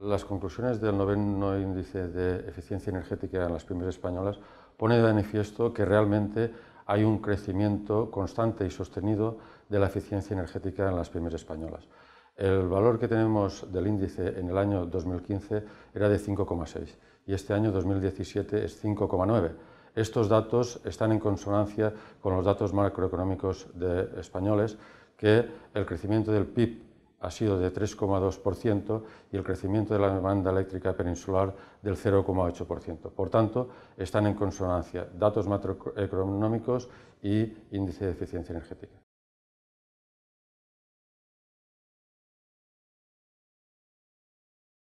Las conclusiones del noveno índice de eficiencia energética en las pymes españolas pone de manifiesto que realmente hay un crecimiento constante y sostenido de la eficiencia energética en las pymes españolas. El valor que tenemos del índice en el año 2015 era de 5,6 y este año 2017 es 5,9. Estos datos están en consonancia con los datos macroeconómicos de españoles que el crecimiento del PIB ha sido de 3,2% y el crecimiento de la demanda eléctrica peninsular del 0,8%. Por tanto, están en consonancia datos macroeconómicos y índice de eficiencia energética.